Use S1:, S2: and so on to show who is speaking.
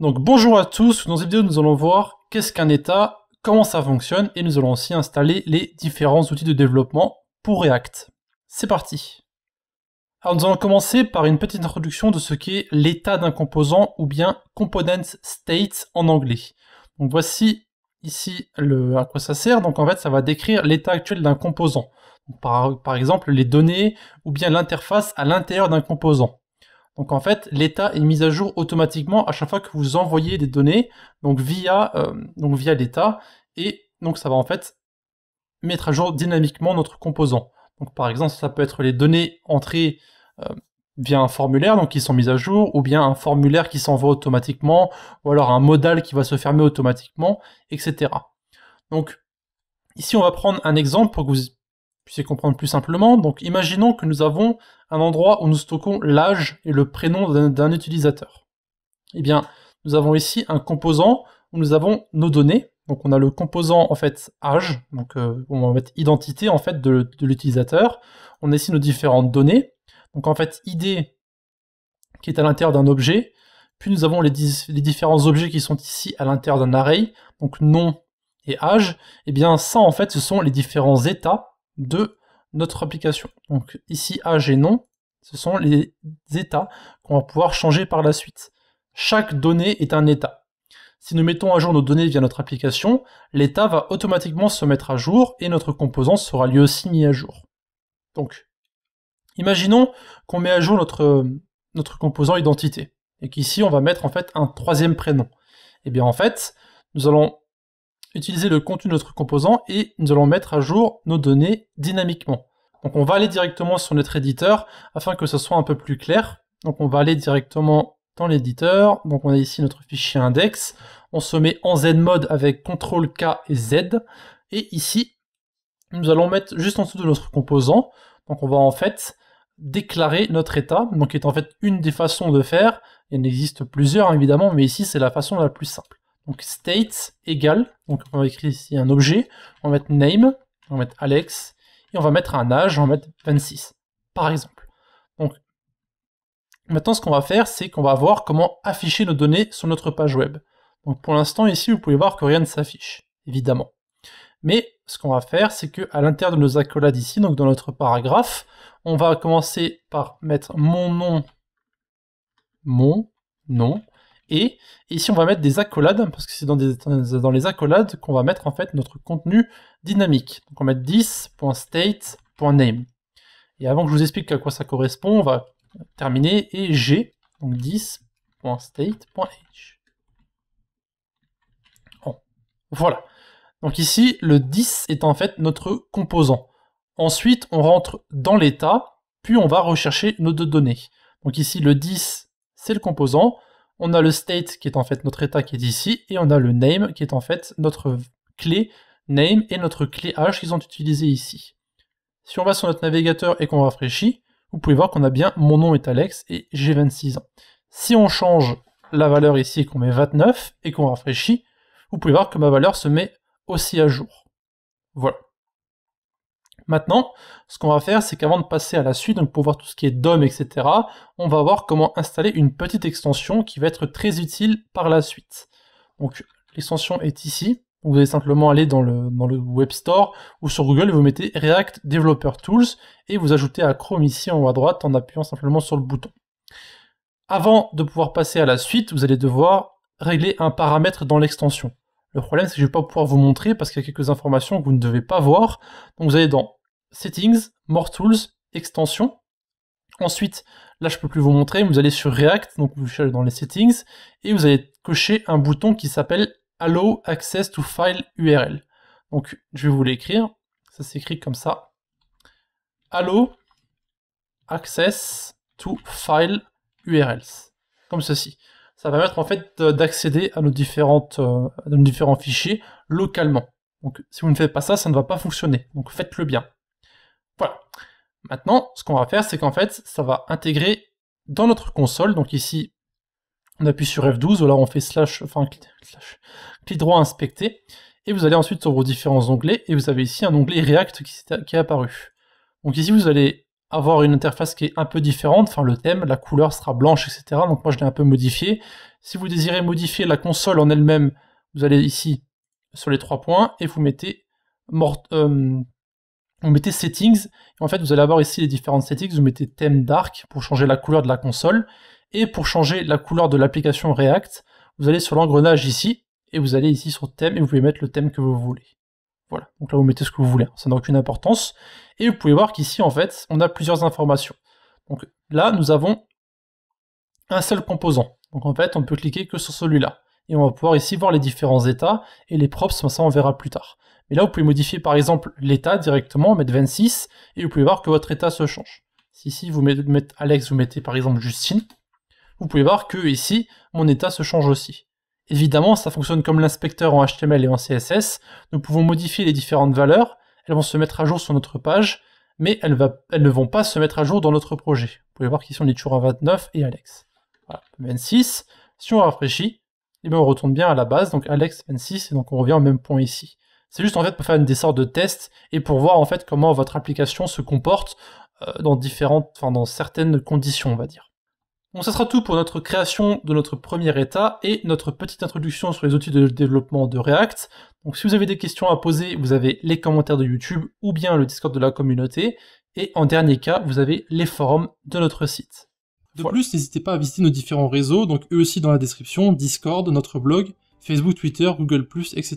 S1: Donc bonjour à tous, dans cette vidéo nous allons voir qu'est-ce qu'un état, comment ça fonctionne et nous allons aussi installer les différents outils de développement pour React. C'est parti Alors nous allons commencer par une petite introduction de ce qu'est l'état d'un composant ou bien component state en anglais. Donc voici ici le, à quoi ça sert, donc en fait ça va décrire l'état actuel d'un composant. Par, par exemple les données ou bien l'interface à l'intérieur d'un composant. Donc en fait, l'état est mis à jour automatiquement à chaque fois que vous envoyez des données, donc via, euh, via l'état, et donc ça va en fait mettre à jour dynamiquement notre composant. Donc par exemple, ça peut être les données entrées euh, via un formulaire, donc qui sont mises à jour, ou bien un formulaire qui s'envoie automatiquement, ou alors un modal qui va se fermer automatiquement, etc. Donc ici on va prendre un exemple pour que vous comprendre plus simplement. Donc imaginons que nous avons un endroit où nous stockons l'âge et le prénom d'un utilisateur. Eh bien, nous avons ici un composant où nous avons nos données. Donc on a le composant en fait âge, donc euh, on identité en fait de, l'utilisateur. On a ici nos différentes données. Donc en fait id qui est à l'intérieur d'un objet. Puis nous avons les, les, différents objets qui sont ici à l'intérieur d'un array, donc nom et âge. Et eh bien ça en fait ce sont les différents états de notre application. Donc ici âge et nom, ce sont les états qu'on va pouvoir changer par la suite. Chaque donnée est un état. Si nous mettons à jour nos données via notre application, l'état va automatiquement se mettre à jour et notre composant sera lui aussi mis à jour. Donc, imaginons qu'on met à jour notre, notre composant identité et qu'ici on va mettre en fait un troisième prénom. Et eh bien en fait, nous allons utiliser le contenu de notre composant et nous allons mettre à jour nos données dynamiquement. Donc on va aller directement sur notre éditeur afin que ce soit un peu plus clair. Donc on va aller directement dans l'éditeur. Donc on a ici notre fichier index. On se met en Z-mode avec CTRL K et Z. Et ici, nous allons mettre juste en dessous de notre composant. Donc on va en fait déclarer notre état, donc qui est en fait une des façons de faire. Il en existe plusieurs hein, évidemment, mais ici c'est la façon la plus simple. Donc state égale, donc on va écrire ici un objet, on va mettre name, on va mettre Alex, et on va mettre un âge, on va mettre 26, par exemple. Donc maintenant ce qu'on va faire, c'est qu'on va voir comment afficher nos données sur notre page web. Donc pour l'instant ici, vous pouvez voir que rien ne s'affiche, évidemment. Mais ce qu'on va faire, c'est que à l'intérieur de nos accolades ici, donc dans notre paragraphe, on va commencer par mettre mon nom, mon nom, et. ici, on va mettre des accolades, parce que c'est dans, les accolades qu'on va mettre en fait notre contenu dynamique. Donc on va mettre 10.state.name. Et avant que je vous explique à quoi ça correspond, on va terminer et g, donc 10.state.h. Voilà. Donc ici, le 10 est en fait notre composant. Ensuite, on rentre dans l'état, puis on va rechercher nos deux données. Donc ici, le 10, c'est le composant on a le state qui est en fait notre état qui est ici, et on a le name qui est en fait notre clé name et notre clé hash qu'ils ont utilisé ici. Si on va sur notre navigateur et qu'on rafraîchit, vous pouvez voir qu'on a bien mon nom est Alex et j'ai 26 ans. Si on change la valeur ici et qu'on met 29 et qu'on rafraîchit, vous pouvez voir que ma valeur se met aussi à jour. Voilà. Maintenant, ce qu'on va faire, c'est qu'avant de passer à la suite, donc pour voir tout ce qui est DOM, etc., on va voir comment installer une petite extension qui va être très utile par la suite. Donc l'extension est ici. Vous allez simplement aller dans le, dans le Web Store ou sur Google vous mettez React Developer Tools et vous ajoutez à Chrome ici en haut à droite en appuyant simplement sur le bouton. Avant de pouvoir passer à la suite, vous allez devoir régler un paramètre dans l'extension. Le problème, c'est que je ne vais pas pouvoir vous montrer parce qu'il y a quelques informations que vous ne devez pas voir. Donc vous allez dans Settings, More Tools, extension Ensuite, là je peux plus vous montrer, vous allez sur React, donc vous allez dans les Settings, et vous allez cocher un bouton qui s'appelle Allow Access to File URL. Donc je vais vous l'écrire, ça s'écrit comme ça. Allow Access to File URLs, comme ceci. Ça va permettre en fait d'accéder à, nos différentes, euh, à nos différents fichiers localement. Donc si vous ne faites pas ça, ça ne va pas fonctionner. Donc faites-le bien. Voilà. Maintenant, ce qu'on va faire, c'est qu'en fait, ça va intégrer dans notre console. Donc ici, on appuie sur F12, ou alors on fait slash, enfin, clic, droit inspecter. Et vous allez ensuite sur vos différents onglets, et vous avez ici un onglet React qui, est apparu. Donc ici, vous allez avoir une interface qui est un peu différente, enfin le thème, la couleur sera blanche, etc. Donc moi je l'ai un peu modifié. Si vous désirez modifier la console en elle-même, vous allez ici sur les trois points et vous mettez mort, euh, vous mettez settings, et en fait vous allez avoir ici les différentes settings, vous mettez thème dark pour changer la couleur de la console, et pour changer la couleur de l'application React, vous allez sur l'engrenage ici, et vous allez ici sur thème, et vous pouvez mettre le thème que vous voulez. Voilà, donc là vous mettez ce que vous voulez, hein. ça n'a aucune importance, et vous pouvez voir qu'ici en fait on a plusieurs informations. Donc là nous avons un seul composant, donc en fait on ne peut cliquer que sur celui-là et on va pouvoir ici voir les différents états et les props, ça on verra plus tard. Mais là, vous pouvez modifier par exemple l'état directement, mettre 26, et vous pouvez voir que votre état se change. Si ici vous mettez Alex, vous mettez par exemple Justine, vous pouvez voir que ici, mon état se change aussi. Évidemment, ça fonctionne comme l'inspecteur en HTML et en CSS. Nous pouvons modifier les différentes valeurs, elles vont se mettre à jour sur notre page, mais elles, elles ne vont pas se mettre à jour dans notre projet. Vous pouvez voir qu'ici on est toujours à 29 et Alex. Voilà, 26. Si on rafraîchit, et eh bien on retourne bien à la base, donc Alex 26, et donc on revient au même point ici. C'est juste en fait pour faire une, des sortes de tests et pour voir en fait comment votre application se comporte euh, dans différentes, enfin dans certaines conditions, on va dire. Donc ça sera tout pour notre création de notre premier état et notre petite introduction sur les outils de développement de React. Donc si vous avez des questions à poser, vous avez les commentaires de YouTube ou bien le Discord de la communauté. Et en dernier cas, vous avez les forums de notre site. De plus, n'hésitez pas à visiter nos différents réseaux, donc eux aussi dans la description, Discord, notre blog, Facebook, Twitter, Google, etc.